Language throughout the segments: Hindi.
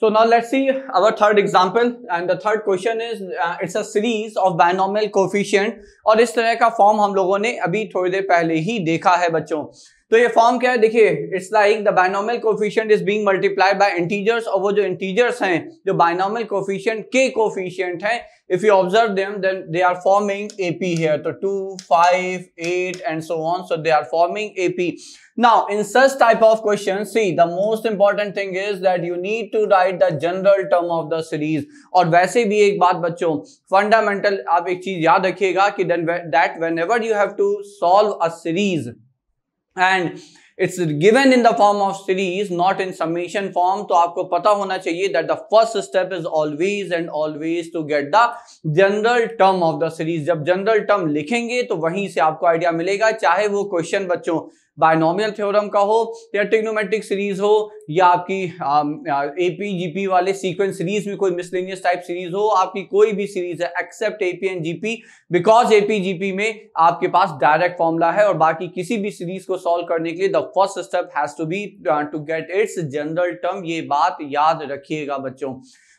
So now let's see our third example and the third question is uh, it's a series of binomial coefficient और इस तरह का form हम लोगों ने अभी थोड़ी देर पहले ही देखा है बच्चों तो ये फॉर्म क्या है देखिए it's like the binomial coefficient is being multiplied by integers और वो जो इंटीजर्स हैं जो बाइनोमल कोफिशियंट के कोफिशियंट हैं if you observe them then they are forming AP here तो 2 5 8 and so on so they are forming AP now in such type of question see the most important thing is that you need to write the general term of the series और वैसे भी एक बात बच्चों फंडामेंटल आप एक चीज याद रखिएगा कि then that whenever you have to solve a series and it's given in the form of series not in summation form तो आपको पता होना चाहिए that the first step is always and always to get the general term of the series जब जनरल टर्म लिखेंगे तो वहीं से आपको आइडिया मिलेगा चाहे वो क्वेश्चन बच्चों बायनोमियल थ्योरम का हो या टिग्नोमेट्रिक सीरीज हो या आपकी एपी um, जीपी वाले सीक्वेंस सीरीज में कोई मिसलेनियस टाइप सीरीज हो आपकी कोई भी सीरीज है except AP and GP because AP GP में आपके पास डायरेक्ट फॉर्मूला है और बाकी किसी भी सीरीज को सॉल्व करने के लिए the first step has to be to get its general term ये बात याद रखिएगा बच्चों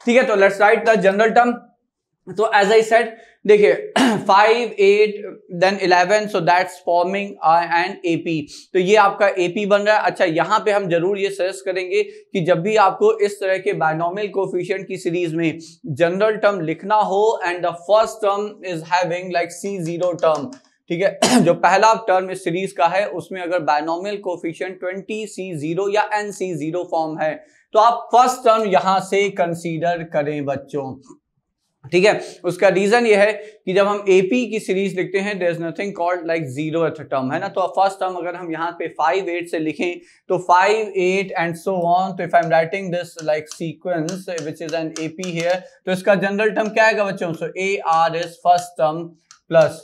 ठीक है तो let's write the general term तो एज आई सेट देखिए five eight then eleven so that's forming and AP तो ये आपका एपी बन रहा है अच्छा यहाँ पे हम जरूर ये सजेस्ट करेंगे कि जब भी आपको इस तरह के बायनॉमियल कोफिशियंट की सीरीज में जनरल टर्म लिखना हो and the first term is having like C zero term ठीक है जो पहला टर्म इस सीरीज का है उसमें अगर binomial coefficient twenty C zero या एन सी जीरो फॉर्म है तो आप फर्स्ट टर्म यहां से कंसीडर करें बच्चों ठीक है उसका रीजन ये है कि जब हम एपी की सीरीज लिखते हैं there is nothing called like zero term है ना तो फर्स्ट टर्म अगर हम यहाँ पे फाइव एट से लिखें तो five eight and so on तो if I am writing this like sequence which is an AP here तो इसका जनरल टर्म क्या आएगा बच्चों so A R is first term plus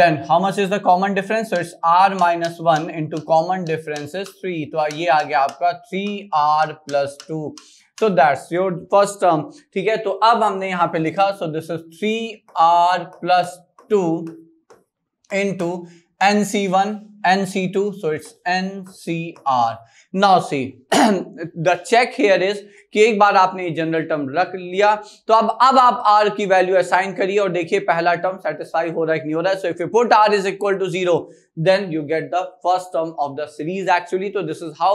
then how much is the common difference difference? So it's r minus 1 into common difference is तो ये आ गया आपका three R plus two so that's your first term ठीक है तो अब हमने यहां पे लिखा so this is three R plus two into N C one NC2 so it's NCR now see the check here is कि एक बार आपने जनरल टर्म रख लिया तो अब अब आप आर की वैल्यू असाइन करिए और देखिए पहला टर्म सेटिस्फाई हो रहा है कि नहीं हो रहा है so if you put R is equal to zero then you get the first term of the series actually so this is how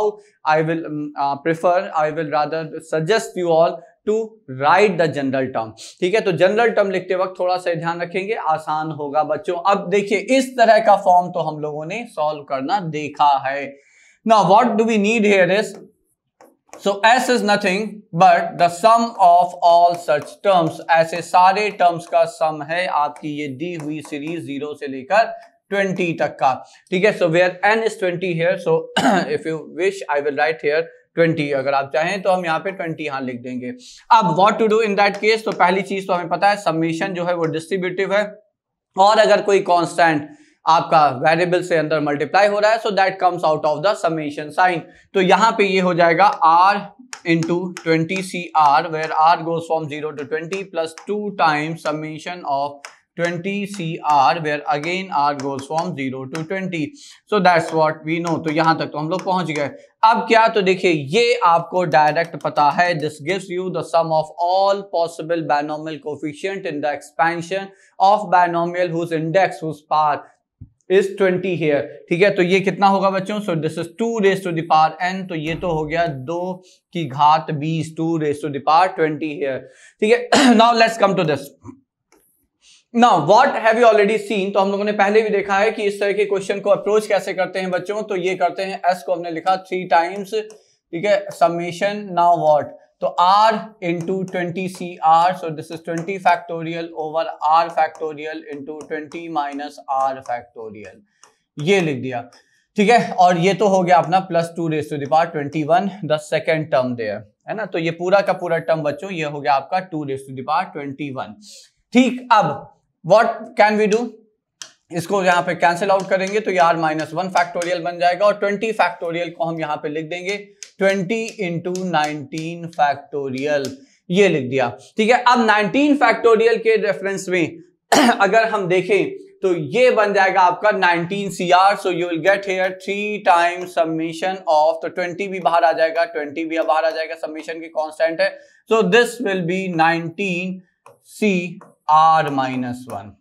i will um, uh, prefer i will rather suggest you all to write the general term ठीक है तो जनरल टर्म लिखते वक्त थोड़ा सा ध्यान रखेंगे आसान होगा बच्चों अब देखिए इस तरह का फॉर्म तो हम लोगों ने सॉल्व करना देखा है ना what do we need here is so S is nothing but the sum of all such terms ऐसे सारे टर्म्स का सम है आपकी ये दी हुई सीरीज जीरो से लेकर 20 तक का ठीक है so where N is 20 here so if you wish I will write here twenty अगर आप चाहें तो हम यहाँ पे ट्वेंटी यहाँ लिख देंगे अब what to do in that case तो पहली चीज तो हमें पता है सबमिशन जो है वो डिस्ट्रीब्यूटिव है और अगर कोई कॉन्स्टेंट आपका वेरिएबल से अंदर मल्टीप्लाई हो रहा है so that comes out of the summation sign तो यहाँ पे ये हो जाएगा R into twenty C R where R goes from zero to twenty plus two times summation of 20 CR where again R goes from 0 to 20. So that's what we know. तो यहां तक तो हम लोग पहुंच गए अब क्या तो देखिए ये आपको डायरेक्ट पता है this gives you the sum of all possible binomial coefficient in the expansion of binomial whose index whose power is 20 here ठीक है तो ये कितना होगा बच्चों so this is two raise to the power N तो ये तो हो गया दो की घात बीस two raise to the power twenty here ठीक है now let's come to this ना what have you already seen तो हम लोगों ने पहले भी देखा है कि इस तरह के क्वेश्चन को अप्रोच कैसे करते हैं बच्चों तो ये करते हैं एस को हमने लिखा थ्री टाइम्स ठीक है समेशन नाउ वॉट तो R into twenty C R so this is twenty factorial over R factorial to twenty minus R factorial ये लिख दिया ठीक है और ये तो हो गया अपना plus two raise to the power twenty one the second term there है ना तो ये पूरा का पूरा टर्म बच्चों ये हो गया आपका two raise to the power twenty one ठीक अब वॉट कैन वी डू इसको यहाँ पे कैंसिल आउट करेंगे तो ये आर माइनस वन फैक्टोरियल बन जाएगा और ट्वेंटी फैक्टोरियल को हम यहाँ पे लिख देंगे ट्वेंटी इंटू नाइनटीन फैक्टोरियल ये लिख दिया ठीक है अब नाइनटीन फैक्टोरियल के रेफरेंस में अगर हम देखें तो ये बन जाएगा आपका 19 C R so you will get here three time summation of तो 20 भी बाहर आ जाएगा 20 भी बाहर आ जाएगा सबमिशन की कांस्टेंट है so this will be 19 C r minus 1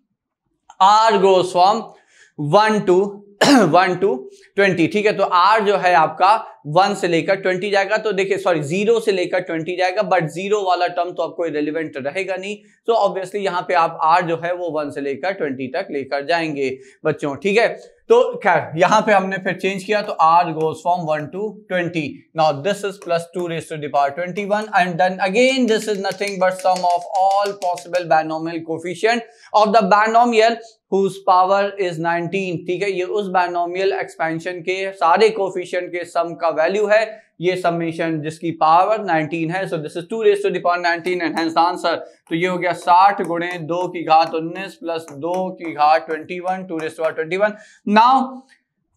r goes from 1 to one to twenty ठीक है तो आर जो है आपका वन से लेकर ट्वेंटी जाएगा तो देखिए सॉरी जीरो से लेकर ट्वेंटी जाएगा बट जीरो वाला टर्म तो आपको रेलिवेंट रहेगा नहीं तो ऑब्वियसली यहाँ पे आप आर जो है वो वन से लेकर ट्वेंटी तक लेकर जाएंगे बच्चों ठीक है तो खैर यहाँ पे हमने फिर चेंज किया तो R goes from one to twenty now this is plus two raise to the power twenty one and then again this is nothing but sum of all possible binomial coefficient of the binomial whose power is nineteen ठीक है ये उस उस बायनोमियल एक्सपेंशन के सारे कोफिशियंट के सम का वैल्यू है ये समेशन जिसकी पावर 19 है so this is two raise to the power nineteen and hence answer तो ये हो गया 60 गुणे दो की घात 19 प्लस दो की घात 21 one two raise to twenty one now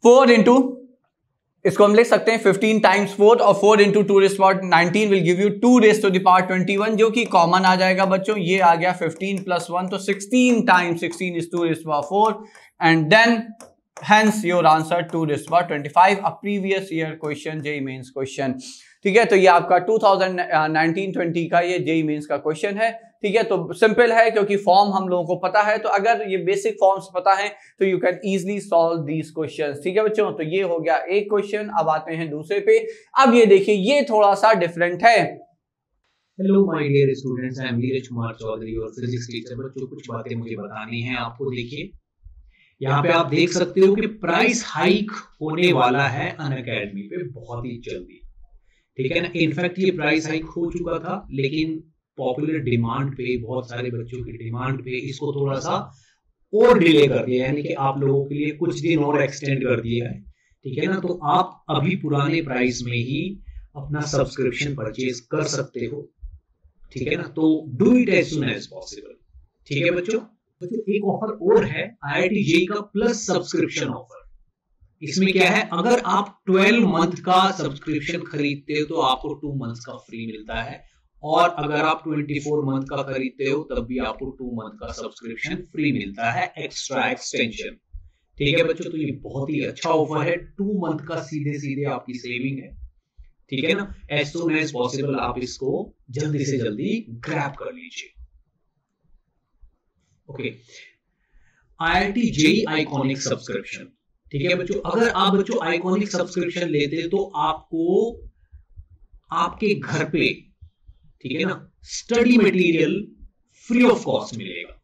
four into इसको हम लिख सकते हैं 15 टाइम्स फोर और four into two raise power nineteen will give you two raise to the power twenty one जो कि कॉमन आ जाएगा बच्चों ये आ गया 15 प्लस वन तो 16 times 16 is two raise power four and then hence your answer to this twenty five a previous year question JEE mains question ठीक है तो ये आपका 2019-20 का ये JEE मेंस का क्वेश्चन है ठीक है तो सिंपल है क्योंकि फॉर्म हम लोगों को पता है तो अगर ये बेसिक फॉर्म्स पता है तो you can easily solve these question ठीक है बच्चों तो ये हो गया एक क्वेश्चन अब आते हैं दूसरे पे अब ये देखिए ये थोड़ा सा डिफरेंट है hello my dear students I am Neeraj Kumar Chaudhary और फिजिक्स टीचर बच्चों कुछ बातें मुझे बतानी है आपको देखिए यहाँ पे आप देख सकते हो कि प्राइस हाइक होने वाला है अन अकेडमी पे बहुत ही जल्दी ठीक है ना इनफैक्ट ये प्राइस हाइक हो चुका था लेकिन पॉपुलर डिमांड पे बहुत सारे बच्चों की डिमांड पे इसको थोड़ा सा और डिले कर दिया यानी कि आप लोगों के लिए कुछ दिन और एक्सटेंड कर दिया है ठीक है ना तो आप अभी पुराने प्राइस में ही अपना सब्सक्रिप्शन परचेज कर सकते हो ठीक है ना तो do it as soon as possible ठीक है बच्चों तो एक ऑफर और है आईआईटी जेई का प्लस सब्सक्रिप्शन ऑफर इसमें क्या है अगर आप 12 मंथ का सब्सक्रिप्शन खरीदते हो तो आपको 2 मंथ का फ्री मिलता है और अगर आप 24 मंथ का खरीदते हो तब भी आपको 2 मंथ का सब्सक्रिप्शन फ्री मिलता है एक्स्ट्रा एक्सटेंशन ठीक है बच्चों तो ये बहुत ही अच्छा ऑफर है 2 मंथ का सीधे सीधे आपकी सेविंग है ठीक है ना एज सुन एज पॉसिबल आप इसको जल्दी से जल्दी ग्रैप कर लीजिए okay IIT JEE iconic subscription ठीक है बच्चों अगर आप बच्चों आइकॉनिक सब्सक्रिप्शन लेते तो आपको आपके घर पे ठीक है ना study material free of cost मिलेगा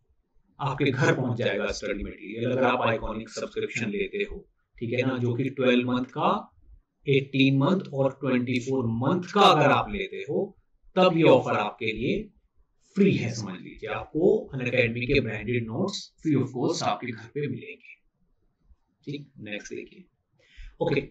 आपके घर पहुंच जाएगा स्टडी मटेरियल अगर आप आइकॉनिक सब्सक्रिप्शन लेते हो ठीक है ना जो कि 12 मंथ का 18 मंथ और 24 मंथ का अगर आप लेते हो तब ये ऑफर आपके लिए फ्री है समझ लीजिए तो आपको अन अकेडमी के branded notes free of cost आपके घर पे मिलेंगे ठीक नेक्स्ट देखिए okay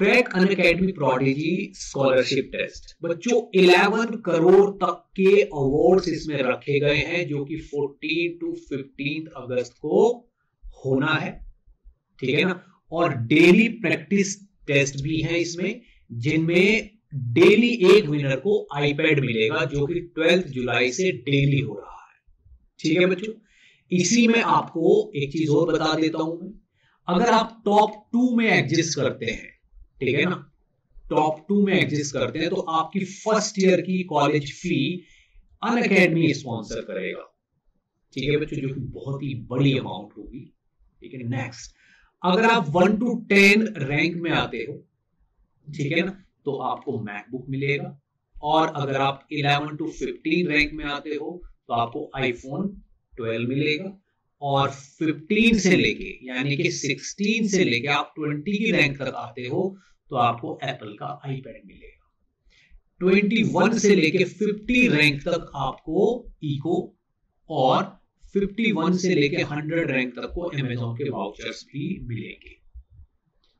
crack Unacademy prodigy scholarship test बच्चों 11 करोड़ तक के अवार्ड्स इसमें रखे गए हैं जो कि 14 टू 15 अगस्त को होना है ठीक है ना और डेली प्रैक्टिस टेस्ट भी है इसमें जिनमें डेली एक विनर को आईपैड मिलेगा जो कि ट्वेल्थ जुलाई से डेली हो रहा है ठीक है बच्चों इसी में आपको एक चीज और बता देता हूं मैं अगर आप टॉप टू में एग्जिस्ट करते हैं ठीक है ना टॉप टू में एग्जिस्ट करते हैं तो आपकी फर्स्ट ईयर की college fee Unacademy sponsor करेगा ठीक है बच्चों जो कि बहुत ही बड़ी अमाउंट होगी ठीक है नेक्स्ट अगर आप वन टू टेन रैंक में आते हो ठीक है ना तो आपको मैकबुक मिलेगा और अगर आप 11 टू 15 रैंक में आते हो तो आपको आईफोन 12 मिलेगा और 15 से लेके यानी कि 16 से लेके आप 20 की रैंक तक आते हो तो आपको एप्पल का आईपैड मिलेगा 21 से लेके 50 रैंक तक आपको इको और 51 से लेके 100 रैंक तक को अमेजोन के वाउचर्स भी मिलेंगे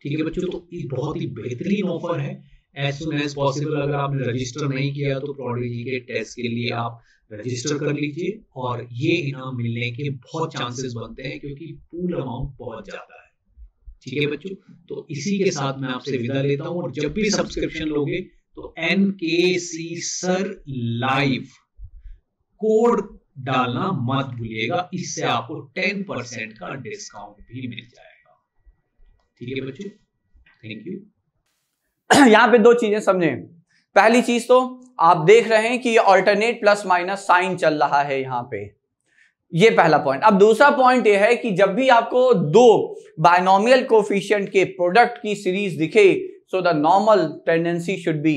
ठीक है बच्चों तो ये बहुत ही बेहतरीन ऑफर है एज सुन एज पॉसिबल अगर आपने रजिस्टर नहीं किया तो प्रोडिजी के टेस्ट के लिए आप रजिस्टर कर लीजिए और ये इनाम मिलने के बहुत चांसेस बनते हैं क्योंकि पूल अमाउंट बहुत ज्यादा है ठीक है बच्चों तो इसी के साथ मैं आपसे विदा लेता हूं और जब भी सब्सक्रिप्शन लोगे तो एन के सी सर लाइव कोड डालना मत भूलिएगा इससे आपको टेन परसेंट का डिस्काउंट भी मिल जाएगा ठीक है बच्चों थैंक यू यहां पे दो चीजें समझें पहली चीज तो आप देख रहे हैं कि ऑल्टरनेट प्लस माइनस साइन चल रहा है यहां पे ये पहला पॉइंट अब दूसरा पॉइंट ये है कि जब भी आपको दो बायनोमियल कोफिशियंट के प्रोडक्ट की सीरीज दिखे so the normal tendency should be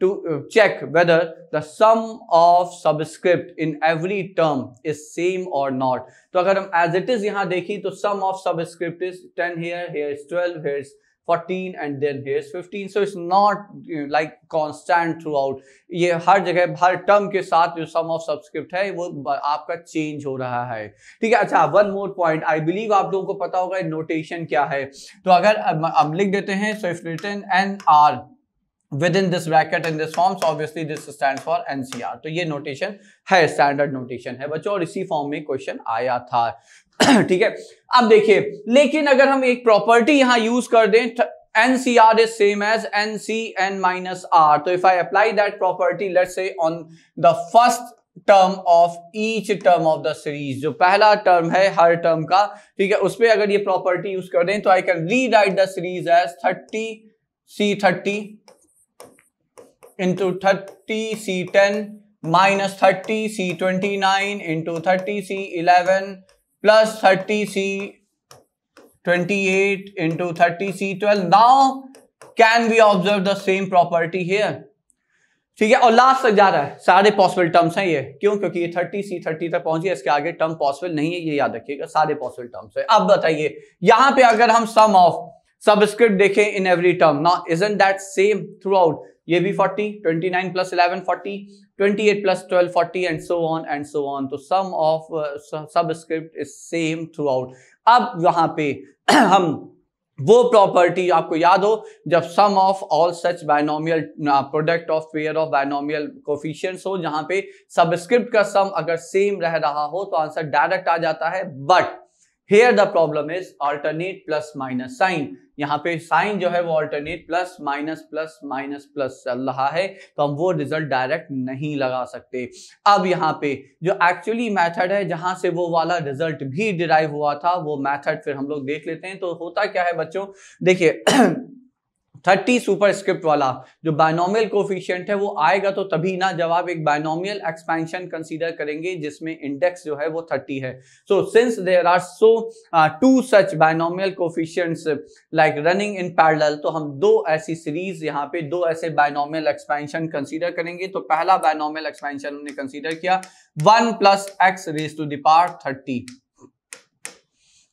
to check whether the sum of subscript in every term is same और नॉट तो अगर हम एज इट इज यहां देखें तो sum of subscript is ten here here is twelve here is 14 and then here's 15 so it's not you know, like constant throughout ye har jagah har term ke sath jo sum of subscript hai wo aapka change ho raha hai theek hai acha one more point i believe aap logo ko pata hoga notation kya hai to agar hum लिख dete hain so if written n r within this bracket in this form so obviously this stands for ncr to ye notation hai standard notation hai bachcho aur isi form mein question aaya tha ठीक है अब देखिए लेकिन अगर हम एक प्रॉपर्टी यहां यूज कर दें same as N C N minus R तो if I apply that property let say on the first term of each term of the series जो पहला टर्म है हर टर्म का ठीक है उस पर अगर ये प्रॉपर्टी यूज कर दें तो I can rewrite the series as thirty C thirty into thirty C ten minus thirty C twenty nine into thirty C eleven plus eight into thirty C twelve now can be observe the same property here ठीक है और लास्ट तक जा रहा है सारे पॉसिबल टर्म्स हैं ये क्यों क्योंकि ये थर्टी सी थर्टी तक पहुंची इसके आगे टर्म पॉसिबल नहीं है ये याद रखिएगा सारे पॉसिबल टर्म्स है अब बताइए यहां पे अगर हम सम ऑफ सबस्क्रिप्ट देखें in every term now is that same through ये भी forty twenty nine plus eleven forty 28 तो uh, अब यहाँ पे हम वो प्रॉपर्टी आपको याद हो जब sum of all such binomial product of pair of binomial coefficient हो जहां पे सबस्क्रिप्ट का सम अगर सेम रह रहा हो तो आंसर डायरेक्ट आ जाता है but here the problem is alternate plus minus sign यहाँ पे साइन जो है वो alternate plus minus plus minus plus चल रहा है तो हम वो रिजल्ट डायरेक्ट नहीं लगा सकते अब यहाँ पे जो एक्चुअली मेथड है जहां से वो वाला रिजल्ट भी डिराइव हुआ था वो मेथड फिर हम लोग देख लेते हैं तो होता क्या है बच्चों देखिए थर्टी सुपर स्क्रिप्ट वाला जो बायनोमियल कोफिशियंट है वो आएगा तो तभी ना जब आप एक बायनोमियल एक्सपेंशन कंसीडर करेंगे जिसमें इंडेक्स जो है वो थर्टी है so since there are so two such binomial coefficients like running in parallel तो हम दो ऐसी सीरीज यहाँ पे दो ऐसे बायनोमियल एक्सपेंशन कंसिडर करेंगे तो पहला बायनोमियल एक्सपेंशन हमने कंसिडर किया one plus X raise to the power thirty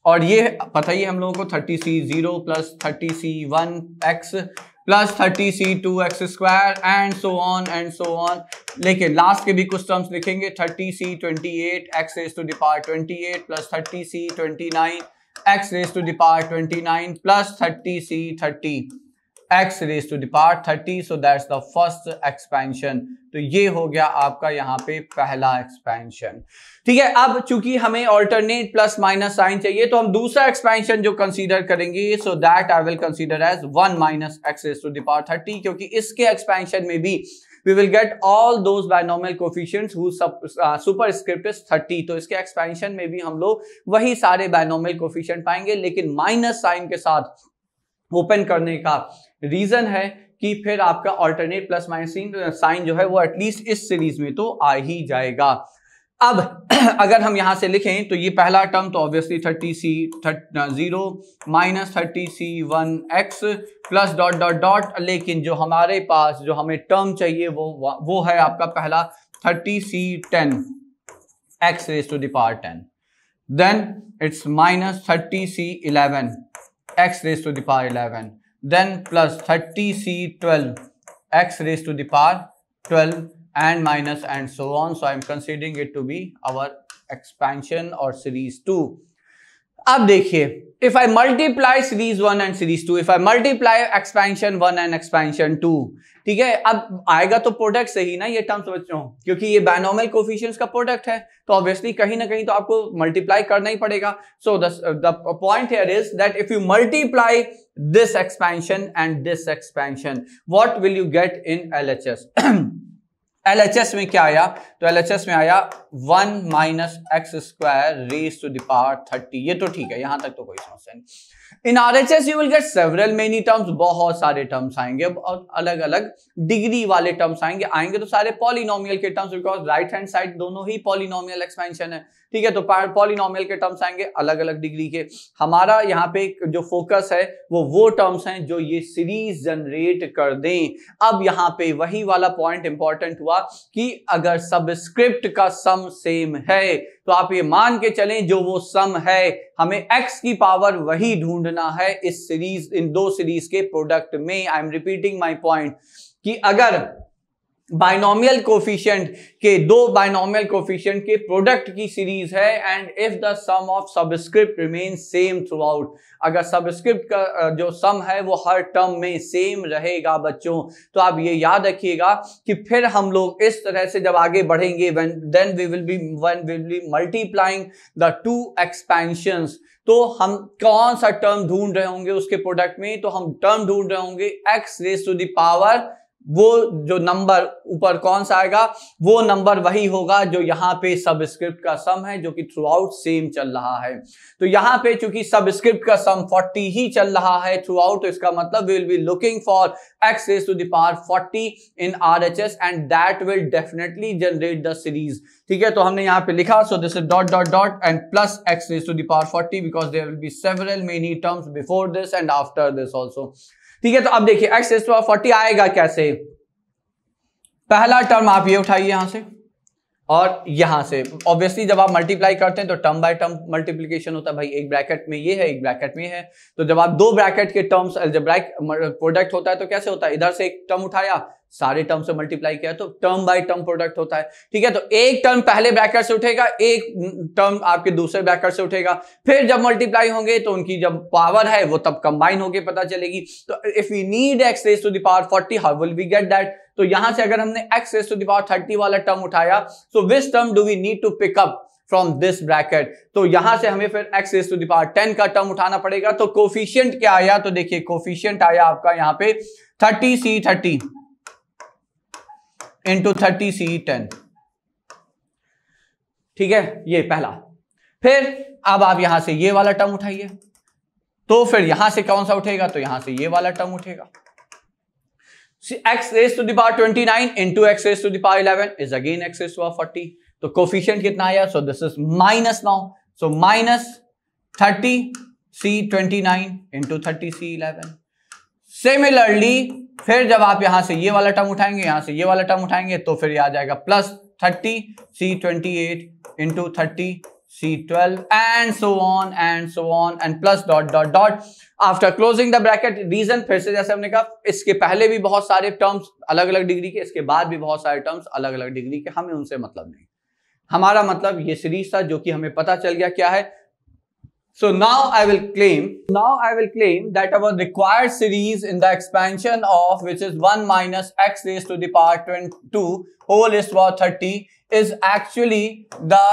और ये पता ही हम लोगों को thirty C zero plus thirty C one x plus thirty C two X square and so on and so on लेकिन लास्ट के भी कुछ टर्म्स लिखेंगे thirty C twenty eight X raise to the power twenty eight plus thirty C twenty nine X raise to the power twenty nine plus thirty C thirty X raise to the power thirty so that's the first expansion तो ये हो गया आपका यहाँ पे पहला एक्सपेंशन ठीक है अब चूंकि हमें ऑल्टरनेट प्लस माइनस साइन चाहिए तो हम दूसरा एक्सपेंशन जो कंसीडर करेंगे so that I will consider as one minus x raise to the power thirty क्योंकि इसके एक्सपेंशन में भी we will get all those binomial coefficients whose sub, uh, superscript is 30 तो इसके एक्सपेंशन में भी हम लोग वही सारे binomial coefficient पाएंगे लेकिन माइनस साइन के साथ ओपन करने का रीजन है कि फिर आपका ऑल्टरनेट प्लस माइनस साइन जो है वो एटलीस्ट इस सीरीज में तो आ ही जाएगा अब अगर हम यहां से लिखें तो ये पहला टर्म तो obviously thirty C zero minus thirty C one x plus dot dot dot लेकिन जो हमारे पास जो हमें टर्म चाहिए वो वो है आपका पहला thirty C ten x raise to the power ten then it's minus thirty C eleven x raise to the power eleven then plus 30C12 x raised to the power 12 and minus and so on. So I'm considering it to be our expansion or series 2. अब देखिए if I multiply series one and series two if I multiply expansion one and expansion two ठीक है अब आएगा तो प्रोडक्ट सही ना ये टर्म समझ रहा हूँ क्योंकि ये बैनोमल कोफिशियंस का प्रोडक्ट है तो ऑब्वियसली कहीं ना कहीं तो आपको मल्टीप्लाई करना ही पड़ेगा so the point here is that if you multiply this expansion and this expansion what will you get in L L H S में क्या आया तो एल एच एस में आया one minus x square raise to the power thirty ये तो ठीक है यहां तक तो कोई समस्या नहीं in R H S you will get several many terms बहुत सारे टर्म्स आएंगे और अलग अलग डिग्री वाले टर्म्स आएंगे आएंगे तो सारे पॉलिनोमियल के terms because right hand side दोनों ही पॉलिनोमियल एक्सपेंशन है ठीक है तो पॉलिनोमियल के टर्म्स आएंगे अलग अलग डिग्री के हमारा यहाँ पे जो फोकस है वो वो टर्म्स हैं जो ये सीरीज जनरेट कर दें अब यहाँ पे वही वाला पॉइंट इंपॉर्टेंट हुआ कि अगर सबस्क्रिप्ट का सम सेम है तो आप ये मान के चलें जो वो सम है हमें एक्स की पावर वही ढूंढ ढूंढना है इस सीरीज इन दो सीरीज के प्रोडक्ट में I am repeating my point कि अगर बाइनोमियल कोफिशियंट के दो बाइनोमियल कोफिशियंट के प्रोडक्ट की सीरीज है and if the sum of subscript remain same throughout अगर सबस्क्रिप्ट का जो सम है वो हर टर्म में सेम रहेगा बच्चों तो आप ये याद रखिएगा कि फिर हम लोग इस तरह से जब आगे बढ़ेंगे then we will be one will be multiplying the two expansions तो हम कौन सा टर्म ढूंढ रहे होंगे उसके प्रोडक्ट में तो हम टर्म ढूंढ रहे होंगे एक्स रेस टू दावर वो जो नंबर ऊपर कौन सा आएगा वो नंबर वही होगा जो यहाँ पे सबस्क्रिप्ट का सम है जो कि थ्रू आउट सेम चल रहा है तो यहाँ पे चूंकि सबस्क्रिप्ट का सम 40 ही चल रहा है थ्रू आउट तो इसका मतलब will be looking for x is to the power 40 in R H S and that will definitely generate the series ठीक है तो हमने यहाँ पे लिखा so this is dot dot dot and plus x is to the power forty because there will be several many terms before this and after this also ठीक है तो अब देखिए एक्स एस पावर फोर्टी आएगा कैसे पहला टर्म आप ये उठाइए यहां से और यहां से ऑब्वियसली जब आप मल्टीप्लाई करते हैं तो टर्म बाय टर्म मल्टीप्लीकेशन होता है भाई एक ब्रैकेट में ये है एक ब्रैकेट में है तो जब आप दो ब्रैकेट के टर्म्स जब ब्रैक प्रोडक्ट होता है तो कैसे होता है इधर से एक टर्म उठाया सारे टर्म से मल्टीप्लाई किया तो टर्म बाय टर्म प्रोडक्ट होता है ठीक है तो एक टर्म पहले ब्रैकेट से उठेगा एक टर्म आपके दूसरे ब्रैकेट से उठेगा फिर जब मल्टीप्लाई होंगे तो उनकी जब पावर है वो तब कंबाइन होकर पता चलेगी तो if you need x raise to the power forty how will we get that तो यहां से अगर हमने x raise to the power thirty वाला टर्म उठाया so this term do we need to pick up from this bracket तो, तो यहां से हमें फिर x is to the power ten का टर्म उठाना पड़ेगा तो कोफिशियंट क्या आया तो देखिए कोफिशियंट आया आपका यहाँ पे thirty C thirty into thirty C ten ठीक है ये पहला फिर अब आप यहां से ये वाला टर्म उठाइए तो फिर यहां से कौन सा उठेगा तो यहां से ये वाला टर्म उठेगा x is to the power twenty nine into x is to the power eleven is again x is to forty तो कोफिशियंट कितना आया so this is minus now so minus thirty C twenty nine into thirty C eleven similarly फिर जब आप यहां से ये वाला टर्म उठाएंगे यहां से ये वाला टर्म उठाएंगे तो फिर ये आ जाएगा plus thirty C twenty eight into thirty C twelve and so on and so on and plus dot dot dot after closing the bracket reason फिर से जैसे हमने कहा इसके पहले भी बहुत सारे टर्म्स अलग अलग डिग्री के इसके बाद भी बहुत सारे टर्म्स अलग अलग डिग्री के हमें उनसे मतलब नहीं हमारा मतलब ये सीरीज था जो कि हमें पता चल गया क्या है So now I will claim, now I will claim that our required series in the expansion of which is 1 minus x raised to the power 22 whole is power 30 is actually the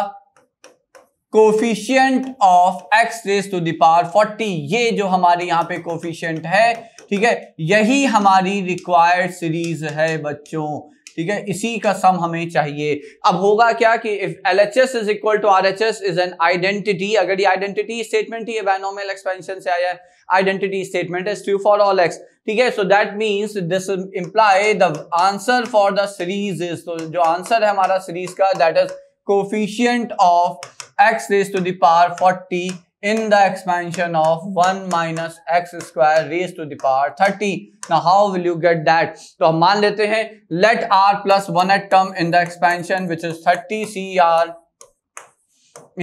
coefficient of x raised to the power 40 ये जो हमारे यहाँ पे coefficient है ठीक है यही हमारी required series है बच्चों ठीक है इसी का सम हमें चाहिए अब होगा क्या कि if L H S is equal to R H S is an identity अगर ये आइडेंटिटी स्टेटमेंट ही बैनोमल एक्सपेंशन से आया है identity statement is true for all x ठीक है so that means this imply the answer for the series is तो जो आंसर है हमारा सीरीज का that is coefficient of x is to the power forty in the expansion of 1 minus x square raised to the power 30. Now how will you get that? तो हम मान लेते हैं let r plus 1 at term in the expansion which is 30 cr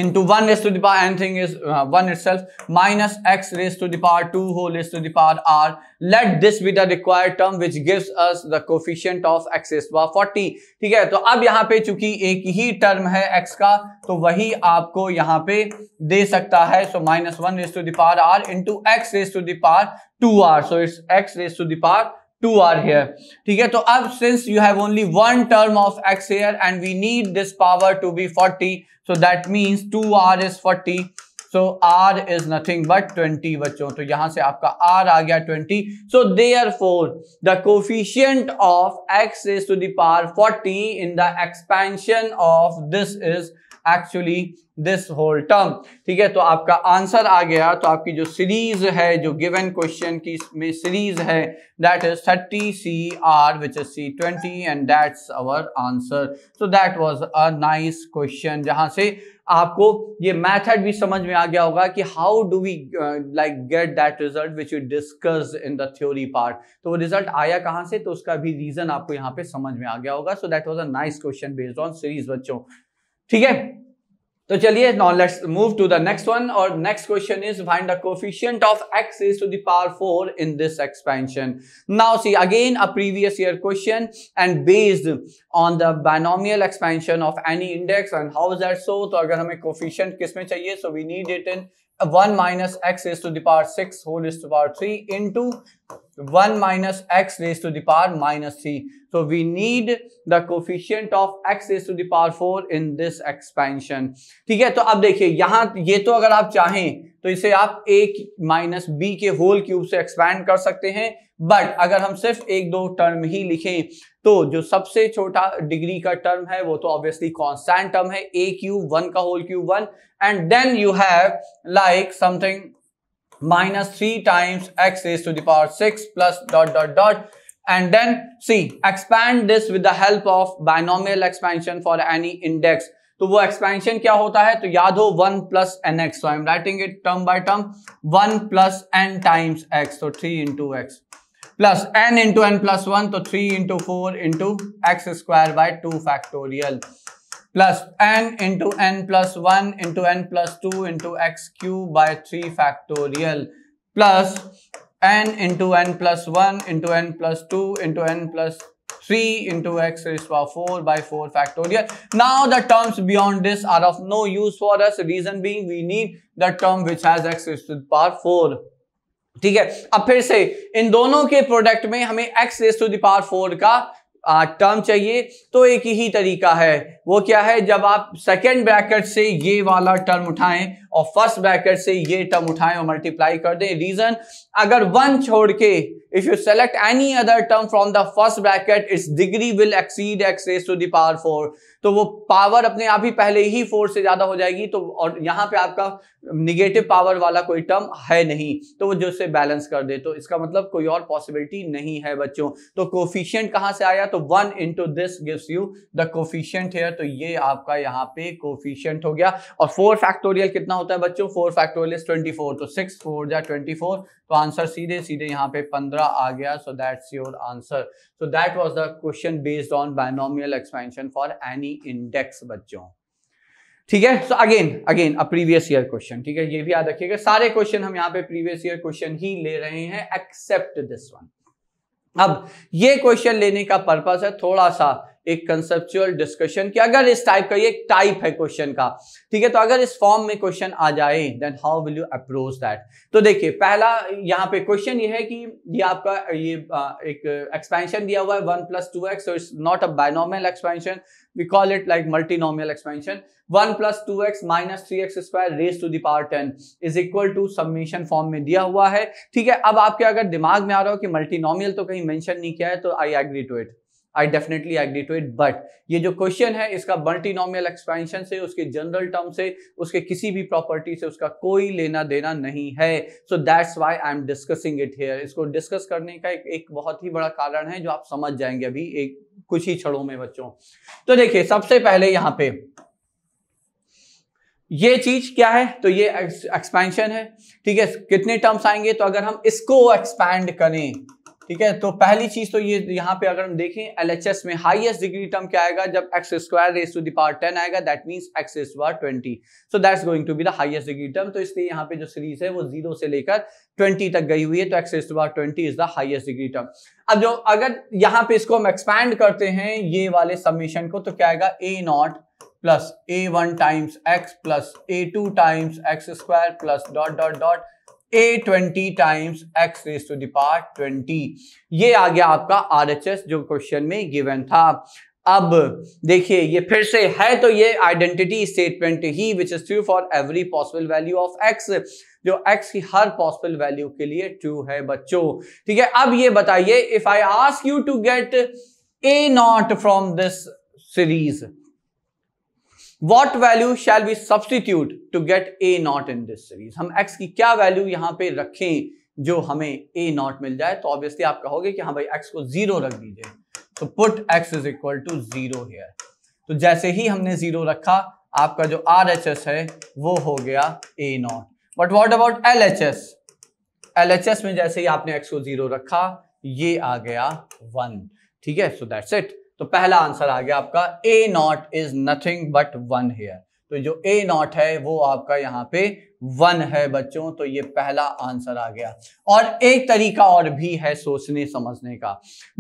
into one raise to the power N thing is one इट सेल्फ minus x raise to the power two whole raise to the power R let this be require term which gives us the coefficient of x raise to forty ठीक है तो अब यहाँ पे चूंकि एक ही टर्म है एक्स का तो वही आपको यहाँ पे दे सकता है so minus one raise to the power R into x raise to the power two R so it's x raise to the power two are here Okay, so now since you have only one term of x here and we need this power to be 40 so that means 2r is 40 so r is nothing but 20 बच्चों तो यहां से आपका r आ गया 20 so therefore the coefficient of x raised to the power 40 in the expansion of this is 20 actually this whole term ठीक है तो आपका आंसर आ गया तो आपकी जो सीरीज है जो गिवन क्वेश्चन की में सीरीज है that is thirty C R which is C twenty and that's our answer so that was a nice question जहां से आपको ये मैथड भी समझ में आ गया होगा कि how do we like get that result which you discuss in the theory part तो वो रिजल्ट आया कहाँ से तो उसका भी रीजन आपको यहाँ पे समझ में आ गया होगा so that was a nice question based on series बच्चों ठीक है तो चलिए now let's move to the next one और next question is find the coefficient of x is to the power 4 in this expansion now see again a previous year question and based on the binomial expansion of any index and how is that so तो अगर हमें कोफिशियंट किस में चाहिए सो we need it in one minus x raise to the power six whole raise to power three into one minus x raise to the power minus three so we need the coefficient of x raised to the four in this expansion ठीक है तो अब देखिए यहां ये तो अगर आप चाहें तो इसे आप ए माइनस बी के होल क्यूब से एक्सपैंड कर सकते हैं बट अगर हम सिर्फ एक दो टर्म ही लिखें तो जो सबसे छोटा डिग्री का टर्म है वो तो ऑब्वियसली कॉन्स्टेंट टर्म है ए क्यूब वन का whole cube one and then you have like something minus three times x is to the power six plus dot dot dot and then see expand this with the help of of expansion for any index तो वो एक्सपेंशन क्या होता है तो याद हो वन प्लस एन एक्स तो I am writing it term by term one plus N times x तो three into x plus N into N plus one तो three into four into x square by two factorial plus N into N plus one into N plus two into x cube by three factorial plus N into N plus one into N plus two into N plus 3 into x raised to power 4 by 4 factorial. Now the terms beyond this are of no use for us. Reason being we need the term which has x raised to power 4. ठीक है अब फिर से इन दोनों के प्रोडक्ट में हमें x raise to the power four का टर्म चाहिए तो एक ही तरीका है वो क्या है जब आप सेकेंड ब्रैकेट से ये वाला टर्म उठाएं और फर्स्ट ब्रैकेट से ये टर्म उठाएं और मल्टीप्लाई कर दें रीजन अगर वन छोड़ के If you select any other term from the first bracket, its degree will exceed x raised to the power 4. तो वो पावर अपने आप ही पहले ही 4 से ज्यादा हो जाएगी तो और यहाँ पे आपका निगेटिव पावर वाला कोई टर्म है नहीं तो वो जो से बैलेंस कर दे तो इसका मतलब कोई और पॉसिबिलिटी नहीं है बच्चों तो कोफिशियंट कहाँ से आया तो one into this gives you the coefficient here तो ये आपका यहाँ पे कोफिशियंट हो गया और फोर फैक्टोरियल कितना होता है बच्चों फोर फैक्टोरियल ट्वेंटी फोर तो सिक्स फोर जा ट्वेंटी फोर तो आंसर सीधे सीधे यहाँ पे 15 आ गया so that's your answer so that was the question based on binomial expansion for any index बच्चों ठीक है so again again a previous year question ठीक है ये भी याद रखिएगा सारे क्वेश्चन हम यहाँ पे प्रीवियस ईयर क्वेश्चन ही ले रहे हैं एक्सेप्ट दिस वन अब ये क्वेश्चन लेने का पर्पज है थोड़ा सा एक कंसेप्चुअल डिस्कशन कि अगर इस टाइप का ये एक टाइप है क्वेश्चन का ठीक है तो अगर इस फॉर्म में क्वेश्चन आ जाए then how will you approach that तो देखिए पहला यहाँ पे क्वेश्चन ये है कि ये आपका ये एक एक्सपेंशन दिया हुआ है one plus two x it's not a binomial expansion we call it like multinomial expansion one plus two x minus three x square raise to the power ten is equal to summation form में दिया हुआ है ठीक है अब आपके अगर दिमाग में आ रहा हो कि मल्टीनॉमियल तो कहीं मैंशन नहीं किया है तो I agree to it I definitely agree to it but ये जो क्वेश्चन है इसका मल्टीनॉमियल एक्सपेंशन से उसके जनरल टर्म से उसके किसी भी प्रॉपर्टी से उसका कोई लेना देना नहीं है so that's why I am discussing it here इसको डिस्कस करने का एक, एक बहुत ही बड़ा कारण है जो आप समझ जाएंगे अभी एक कुछ ही क्षणों में बच्चों तो देखिए सबसे पहले यहाँ पे ये चीज क्या है तो ये एक्सपेंशन है ठीक है कितने टर्म्स आएंगे तो अगर हम इसको एक्सपैंड करें ठीक है तो पहली चीज तो ये यहाँ पे अगर हम देखें एल में हाईएस्ट डिग्री टर्म क्या आएगा जब x square raise to the power ten आएगा that mean x square twenty so that's going to be the highest degree term तो इसलिए यहाँ पे जो सीरीज है वो जीरो से लेकर ट्वेंटी तक गई हुई है तो x square twenty is the highest degree term अब जो अगर यहाँ पे इसको हम एक्सपैंड करते हैं ये वाले सबमिशन को तो क्या आएगा A not plus A one times x plus A two times x square plus dot dot dot A twenty times x raise to the power twenty ये आ गया आपका आर एच एस जो क्वेश्चन में गिवन था अब देखिए ये फिर से है तो ये आइडेंटिटी स्टेटमेंट ही which is true for every possible value of x जो एक्स की हर पॉसिबल वैल्यू के लिए ट्रू है बच्चों ठीक है अब ये बताइए if I ask you to get A not from this series what value shall be substitute to get A not in this series हम एक्स की क्या वैल्यू यहाँ पे रखें जो हमें ए नॉट मिल जाए तो ऑब्वियसली आप कहोगे कि हाँ भाई एक्स को जीरो रख दीजिए तो put x is equal to zero here तो जैसे ही हमने जीरो रखा आपका जो आर एच एस है वो हो गया a naught but what about L H S L H S में जैसे ही आपने एक्स को जीरो रखा ये आ गया वन ठीक है सो दैट्स इट तो पहला आंसर आ गया आपका a naught is nothing but one here तो जो ए नॉट है वो आपका यहाँ पे वन है बच्चों तो ये पहला आंसर आ गया और एक तरीका और भी है सोचने समझने का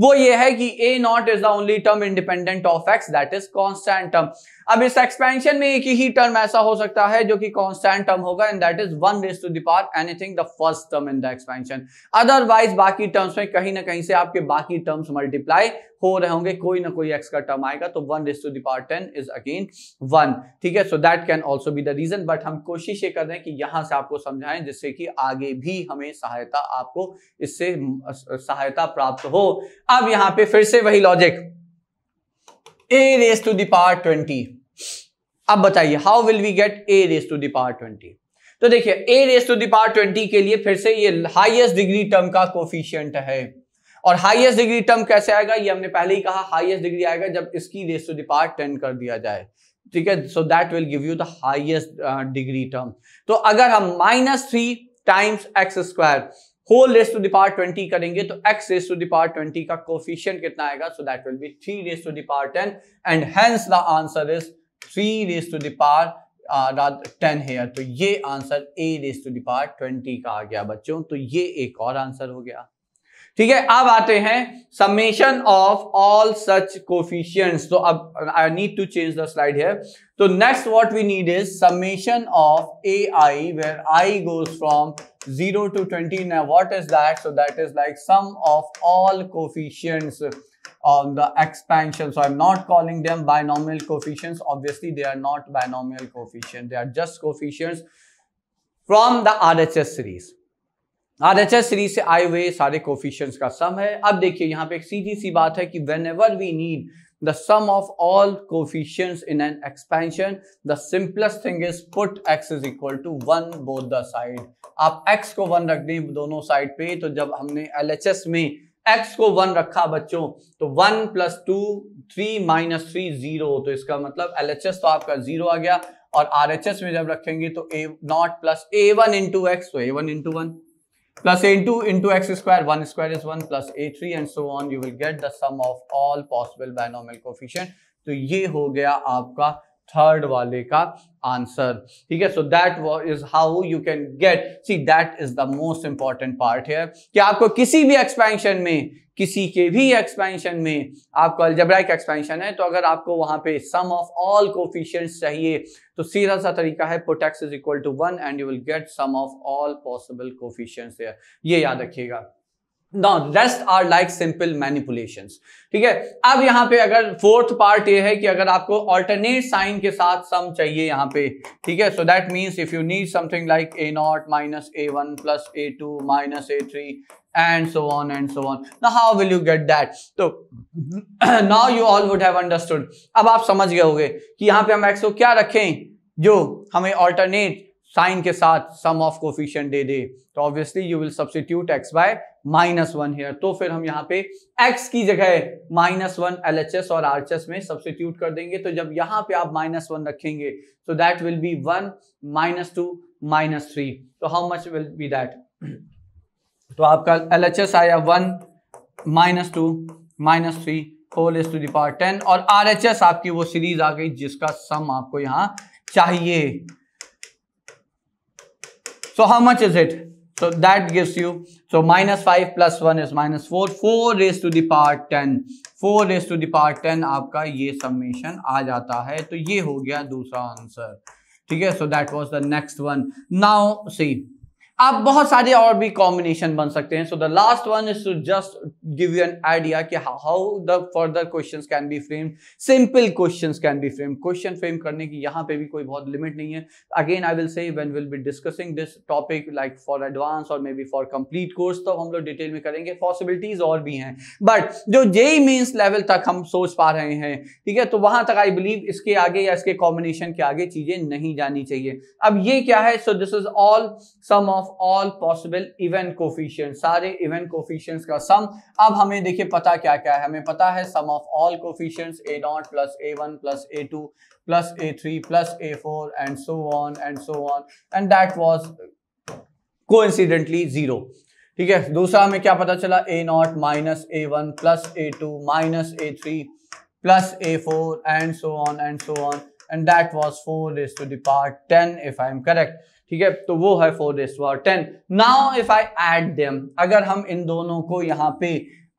वो ये है कि a naught is the only term independent of x that is constant term अब इस एक्सपेंशन में एक ही टर्म ऐसा हो सकता है जो कि कॉन्स्टेंट टर्म होगा and that is one raise to the power anything the first term in the expansion otherwise बाकी टर्म्स में कहीं ना कहीं से आपके बाकी टर्म्स मल्टीप्लाई हो रहे होंगे कोई ना कोई एक्स का टर्म आएगा तो one raise to the power ten is again one ठीक है so that can also be the reason but हम कोशिश ये कर रहे हैं कि यहां से आपको समझाएं जिससे कि आगे भी हमें सहायता आपको इससे सहायता प्राप्त हो अब यहां पे फिर से वही logic a raise to the power twenty अब बताइए how will we get a raise to the power twenty तो देखिए a raise to the power twenty के लिए फिर से ये हाइएस्ट डिग्री टर्म का कोफिशियंट है और हाईएस्ट डिग्री टर्म कैसे आएगा ये हमने पहले ही कहा हाईएस्ट डिग्री आएगा जब इसकी रेस टू दावर टेन कर दिया जाए ठीक है so that will give you the highest degree term तो अगर हम minus three times x square whole raise to the power twenty करेंगे तो x raise to the power twenty का कोफिशियंट कितना आएगा so that will be three raise to the power ten and hence the answer is three raise to the power ten here तो ये आंसर a raise to the power twenty का आ गया बच्चों तो ये एक और आंसर हो गया ठीक है अब आते हैं summation of all such coefficients तो अब I need to change the slide है तो next what we need is summation of a i where i goes from zero to twenty what is that so that is like sum of all on the expansion. So I'm not calling them binomial coefficients. Obviously, they are not binomial coefficients. They are just coefficients from the RHS series. R H S series से आए हुए सारे कोफिशियंट्स का सम है अब देखिए यहाँ पे एक सीधी सी बात है कि whenever we need the sum of all coefficients in an expansion the simplest thing is put x is equal to one both the side आप एक्स को वन रख दें दोनों साइड पे तो जब हमने एल एच एस में एक्स को वन रखा बच्चों तो one plus two three minus three zero तो इसका मतलब एल एच एस तो आपका जीरो आ गया और आर एच एस में जब रखेंगे तो a not plus A one into x तो a one into one plus a2 into x square 1 square is 1 plus a3 and so on you will get the sum of all possible binomial coefficient to ये हो गया आपका थर्ड वाले का आंसर ठीक है so that is how you can get see that is the most important part है कि आपको किसी भी एक्सपेंशन में किसी के भी एक्सपेंशन में आपको अल्जब्राइक एक्सपेंशन है तो अगर आपको वहां पे सम ऑफ ऑल कोफिशियंट चाहिए तो सीधा सा तरीका है put x is equal to one and you will get sum of all possible coefficient ये याद रखिएगा now rest are like simple manipulation ठीक है अब यहां पे अगर फोर्थ पार्ट ये है कि अगर आपको ऑल्टरनेट साइन के साथ सम चाहिए यहां पे ठीक है so that means if you need something like a naught minus a one plus A two minus a three and so on and so on now how will you get that तो, so now you all would have understood अब आप समझ गए होंगे कि यहां पे हम एक्सो क्या रखें जो हमें ऑल्टरनेट साइन के साथ सम ऑफ कोफिशियंट दे दे तो obviously you will substitute x by minus one here तो फिर हम यहाँ पे x की जगह माइनस वन एल और आर में सब्सिट्यूट कर देंगे तो जब यहाँ पे आप माइनस वन रखेंगे तो that will be one minus two minus three तो how much will be that तो आपका एल आया one minus two minus three whole is to the power ten और आर एच एस आपकी वो सीरीज आ गई जिसका सम आपको यहाँ चाहिए so how much is it So that gives you, so minus five plus one is minus four four raised to the power ten four raised to the power ten आपका ये summation आ जाता है तो ये हो गया दूसरा answer ठीक है so that was the next one now see आप बहुत सारे और भी कॉम्बिनेशन बन सकते हैं so the last one is to just give you an idea कि how the further question can be frame simple question can be frame question frame करने की यहाँ पे भी कोई बहुत लिमिट नहीं है again I will say when will be discussing this topic like for advance और maybe for complete course तो हम लोग डिटेल में करेंगे पॉसिबिलिटीज और भी हैं बट जो जेई मीन्स लेवल तक हम सोच पा रहे हैं ठीक है तो वहां तक आई बिलीव इसके आगे या इसके कॉम्बिनेशन के आगे चीजें नहीं जानी चाहिए अब ये क्या है so this is all sum of of all possible even coefficient सारे इवेंट कोफिशियंट का सम अब हमें देखिए पता क्या क्या है हमें पता है sum of all coefficients a not plus A one plus A two plus a three plus a four and so on and so on and that was coincidentally zero ठीक है दूसरा हमें क्या पता चला a naught minus a one plus A two minus a three plus a four and so on and so on and that was four raise to the power ten if I am correct ठीक है तो वो है फोर रेस टू आर ten now if I add them अगर हम इन दोनों को यहाँ पे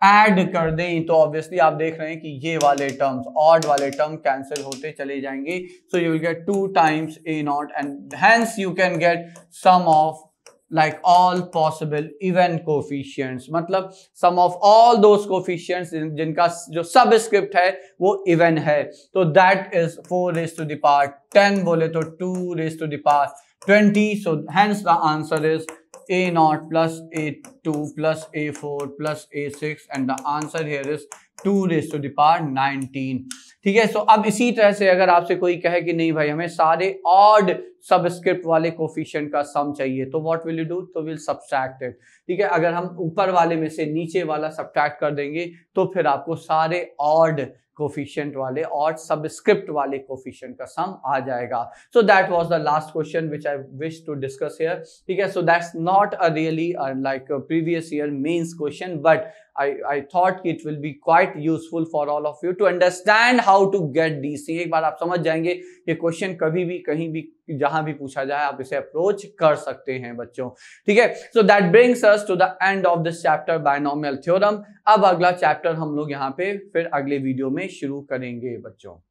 एड कर दें तो ऑब्वियसली आप देख रहे हैं कि ये वाले टर्म्स ऑड वाले टर्म कैंसिल होते चले जाएंगे so you will get two times a naught and hence you can get sum of like all possible event coefficients मतलब sum of all those coefficients जिन, जिनका जो subscript है वो event है तो that is 4 raised to the power 10 बोले तो 2 raised to the power 20 so hence the answer is a0 plus a2 plus a4 plus a6 and the answer here is two raise to the power nineteen ठीक है सो अब इसी तरह से अगर आपसे कोई कहे कि नहीं भाई हमें सारे ऑड सबस्क्रिप्ट वाले कोफिशियंट का सम चाहिए तो व्हाट विल यू डू तो विल सब्सट्रैक्ट इट ठीक है अगर हम ऊपर वाले में से नीचे वाला सब्सट्रैक्ट कर देंगे तो फिर आपको सारे ऑड कोफिशियंट वाले और सबस्क्रिप्ट वाले कोफिशियंट का सम आ जाएगा so that was the last question which I wish to discuss here ठीक है so that's not a really like previous year mains question but I thought it will be quite useful for all of you to understand how to get डी सी एक बार आप समझ जाएंगे ये क्वेश्चन कभी भी कहीं भी जहां भी पूछा जाए आप इसे अप्रोच कर सकते हैं बच्चों ठीक है so that brings us to the end of this chapter binomial theorem अब अगला चैप्टर हम लोग यहाँ पे फिर अगले वीडियो में शुरू करेंगे बच्चों